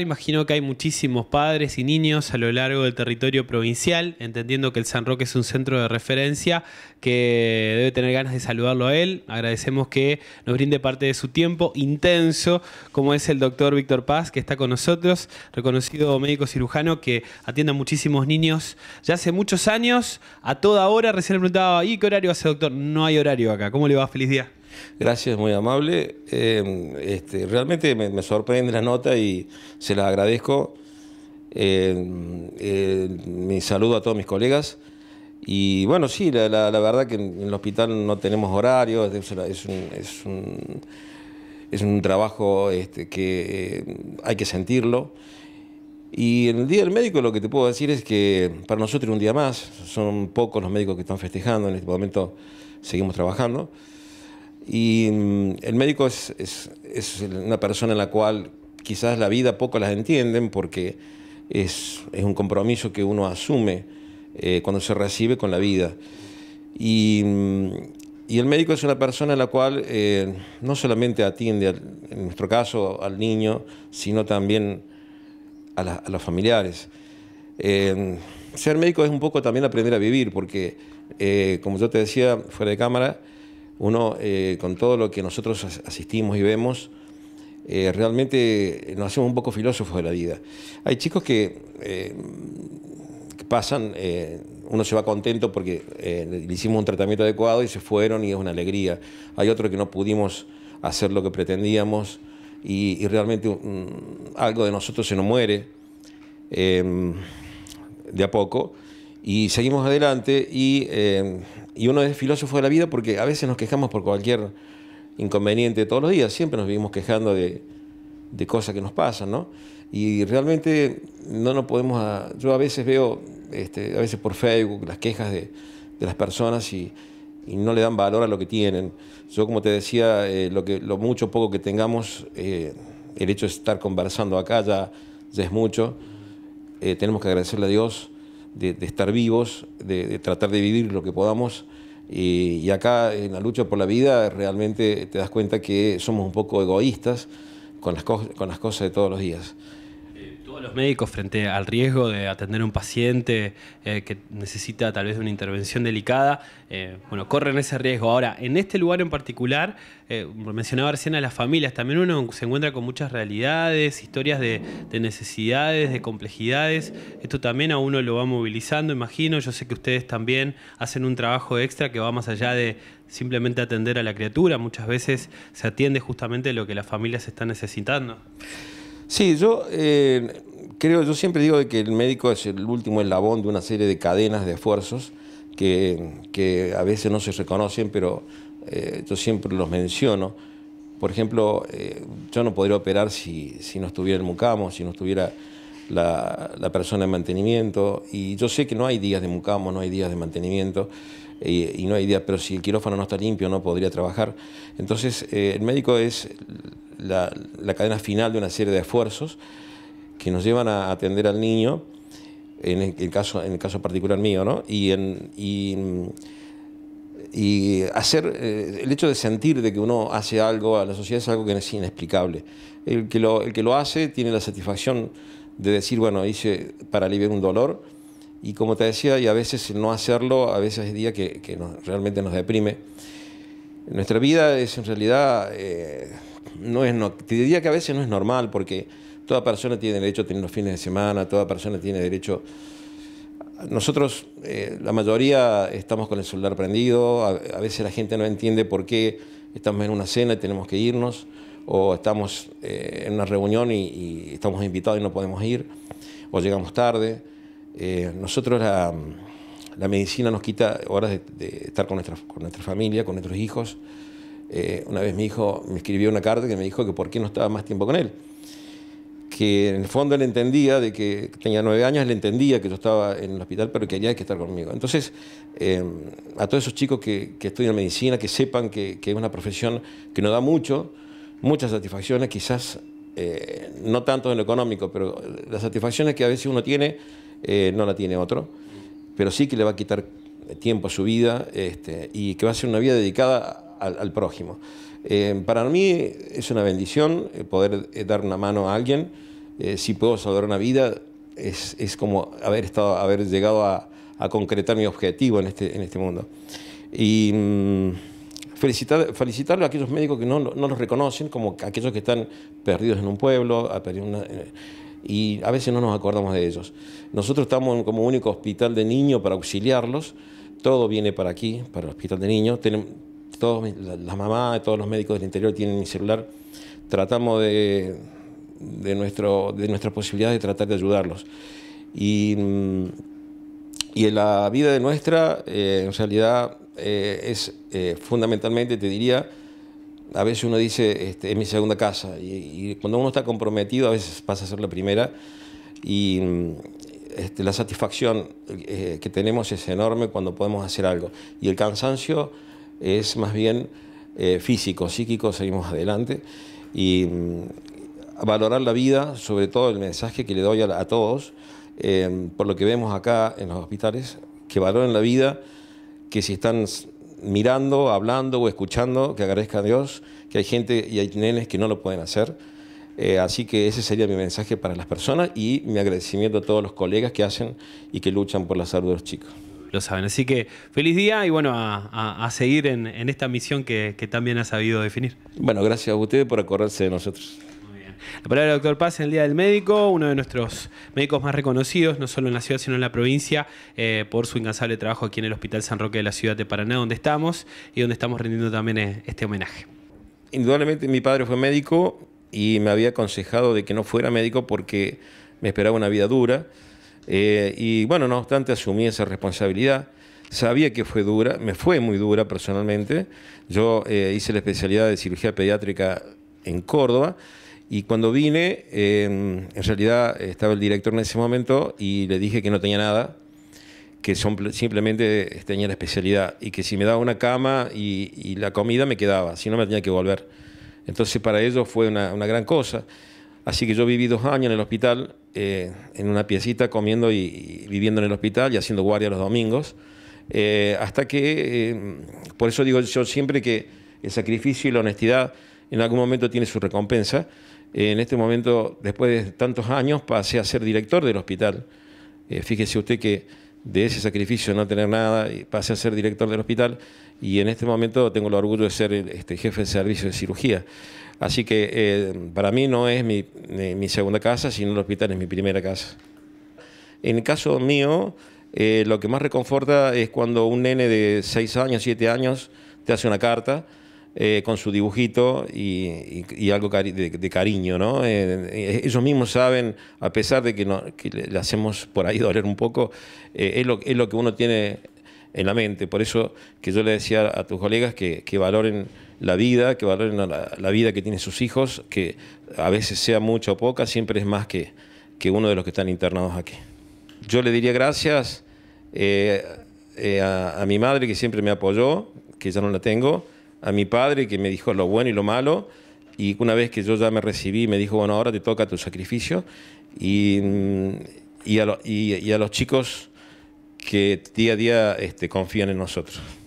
Imagino que hay muchísimos padres y niños a lo largo del territorio provincial, entendiendo que el San Roque es un centro de referencia, que debe tener ganas de saludarlo a él. Agradecemos que nos brinde parte de su tiempo intenso, como es el doctor Víctor Paz, que está con nosotros, reconocido médico cirujano que atiende a muchísimos niños ya hace muchos años, a toda hora. Recién le preguntaba, ¿y qué horario hace doctor? No hay horario acá. ¿Cómo le va? Feliz día. Gracias, muy amable. Em, este, realmente me, sorprende la nota y se la agradezco. Em, eh, mi saludo a todos mis colegas. Y bueno, sí, la, verdad que en el hospital no tenemos horario, es, un, trabajo este, que eh, hay que sentirlo. Y en el Día del Médico lo que te puedo decir es que para nosotros un día más, son pocos los médicos que están festejando, en este momento seguimos trabajando. Y mm, el médico es, es, es, una persona en la cual quizás la vida poco las entienden porque es, es un compromiso que uno asume eh, cuando se recibe con la vida. Y, mm, y, el médico es una persona en la cual eh, no solamente atiende, en nuestro caso, al niño, sino también a, a los familiares. Eh, ser médico es un poco también aprender a vivir porque, como yo te decía fuera de cámara, uno eh, con todo lo que nosotros asistimos y vemos, eh, realmente nos hacemos un poco filósofos de la vida. Hay chicos que, eh, pasan, uno se va contento porque le hicimos un tratamiento adecuado y se fueron y es una alegría. Hay otro que no pudimos hacer lo que pretendíamos y, realmente algo de nosotros se nos muere de a poco y seguimos adelante eh, y, uno es filósofo de la vida porque a veces nos quejamos por cualquier inconveniente todos los días, siempre nos vivimos quejando de, de cosas que nos pasan, Y realmente no nos podemos... Ah, yo a veces veo, este, a veces por Facebook, las quejas de, de las personas y, no le dan valor a lo que tienen. Yo, como te decía, eh, lo, que, lo mucho poco que tengamos, eh, el hecho de estar conversando acá ya, es mucho. tenemos que agradecerle a Dios de, estar vivos, de, tratar de vivir lo que podamos. Y, acá en la lucha por la vida realmente te das cuenta que somos un poco egoístas con las cosas de todos los días los médicos frente al riesgo de atender a un paciente eh, que necesita tal vez una intervención delicada, eh, bueno, corren ese riesgo. Ahora, en este lugar en particular, eh, mencionaba recién a las familias, también uno se encuentra con muchas realidades, historias de, necesidades, de complejidades. Esto también a uno lo va movilizando, imagino. Yo sé que ustedes también hacen un trabajo extra que va más allá de simplemente atender a la criatura. Muchas veces se atiende justamente lo que las familias están necesitando. Sí, yo creo, yo siempre digo de que el médico es el último eslabón de una serie de cadenas de esfuerzos que, que a veces no se reconocen, pero eh, yo siempre los menciono. Por ejemplo, eh, yo no podría operar si, si, no estuviera el mucamo, si no estuviera la, la, persona de mantenimiento. Y yo sé que no hay días de mucamo, no hay días de mantenimiento y no hay días, pero si el quirófano no está limpio no podría trabajar. Entonces, eh, el médico es la, la cadena final de una serie de esfuerzos que nos llevan a atender al niño, en el caso, en el caso particular mío, ¿no? Y, en, y, hacer, eh, el hecho de sentir de que uno hace algo a la sociedad es algo que es inexplicable. El que lo, el que lo hace tiene la satisfacción de decir, bueno, hice para aliviar un dolor. Y como te decía, y a veces no hacerlo, a veces es día que, que realmente nos deprime. Nuestra vida es en realidad, eh, no es, no, te diría que a veces no es normal, porque Toda persona tiene derecho a tener los fines de semana, toda persona tiene derecho... Nosotros, eh, la mayoría, estamos con el celular prendido, a, veces la gente no entiende por qué estamos en una cena y tenemos que irnos, o estamos eh, en una reunión y, estamos invitados y no podemos ir, o llegamos tarde. Eh, nosotros la, medicina nos quita horas de, estar con nuestra, familia, con nuestros hijos. una vez mi hijo me escribió una carta que me dijo que por qué no estaba más tiempo con él que en el fondo él entendía, de que tenía nueve años, él entendía que yo estaba en el hospital, pero que había que estar conmigo. Entonces, em, a todos esos chicos que, estudian medicina, que sepan que, es una profesión que nos da mucho, muchas satisfacciones, quizás eh, no tanto en lo económico, pero las satisfacciones que a veces uno tiene, eh, no la tiene otro, pero sí que le va a quitar tiempo a su vida este, y que va a ser una vida dedicada al, prójimo. Eh, para mí es una bendición eh, poder eh, dar una mano a alguien. si puedo salvar una vida, es, es, como haber, estado, haber llegado a, a concretar mi objetivo en este, en este mundo. Y mm, felicitar, felicitarlo a aquellos médicos que no, no, los reconocen, como aquellos que están perdidos en un pueblo, y a veces no nos acordamos de ellos. Nosotros estamos como único hospital de niños para auxiliarlos, todo viene para aquí, para el hospital de niños todos, las mamás, todos los médicos del interior tienen mi celular, tratamos de, de, nuestro, de nuestras posibilidades de tratar de ayudarlos. Y, mm, y en la vida de nuestra, eh, en realidad, eh, es eh, fundamentalmente, te diría, a veces uno dice, este, es mi segunda casa, y, cuando uno está comprometido, a veces pasa a ser la primera, y mm, este, la satisfacción que tenemos es enorme cuando podemos hacer algo. Y el cansancio es más bien eh, físico, psíquico, seguimos adelante y mm, valorar la vida, sobre todo el mensaje que le doy a, todos, em, por lo que vemos acá en los hospitales, que valoren la vida, que si están mirando, hablando o escuchando, que agradezcan a Dios, que hay gente y hay nenes que no lo pueden hacer. Eh, así que ese sería mi mensaje para las personas y mi agradecimiento a todos los colegas que hacen y que luchan por la salud de los chicos lo saben. Así que feliz día y bueno, a, seguir en, esta misión que, también ha sabido definir. Bueno, gracias a ustedes por acordarse de nosotros. Muy bien. La palabra del doctor Paz en el Día del Médico, uno de nuestros médicos más reconocidos, no solo en la ciudad, sino en la provincia, eh, por su incansable trabajo aquí en el Hospital San Roque de la ciudad de Paraná, donde estamos y donde estamos rindiendo también eh, este homenaje. Indudablemente mi padre fue médico y me había aconsejado de que no fuera médico porque me esperaba una vida dura eh, y bueno, no obstante, asumí esa responsabilidad. Sabía que fue dura, me fue muy dura personalmente. Yo eh, hice la especialidad de cirugía pediátrica en Córdoba y cuando vine, em, en realidad estaba el director en ese momento y le dije que no tenía nada, que simplemente eh, tenía la especialidad y que si me daba una cama y, la comida me quedaba, si no me tenía que volver. Entonces para ellos fue una, una gran cosa. Así que yo viví dos años en el hospital, eh, en una piecita, comiendo y, viviendo en el hospital y haciendo guardia los domingos. Eh, hasta que, eh, por eso digo yo siempre que el sacrificio y la honestidad en algún momento tiene su recompensa. en este momento, después de tantos años, pasé a ser director del hospital. fíjese usted que de ese sacrificio, no tener nada, pasé a ser director del hospital y en este momento tengo el orgullo de ser este, jefe de servicio de cirugía. Así que eh, para mí no es mi, segunda casa, sino el hospital es mi primera casa. En el caso mío, eh, lo que más reconforta es cuando un nene de 6 años, 7 años, te hace una carta eh, con su dibujito y, algo de, cariño, eh, eh, ellos mismos saben, a pesar de que, no, le hacemos por ahí doler un poco, es, lo, que uno tiene en la mente. Por eso que yo le decía a tus colegas que, valoren la vida, que valoren la, vida que tienen sus hijos, que a veces sea mucha o poca, siempre es más que, uno de los que están internados aquí. Yo le diría gracias a mi madre que siempre me apoyó, que ya no la tengo, a mi padre que me dijo lo bueno y lo malo. Y una vez que yo ya me recibí, me dijo, bueno, ahora te toca tu sacrificio. Y, mm, y, a, los chicos que día a día este, confían en nosotros.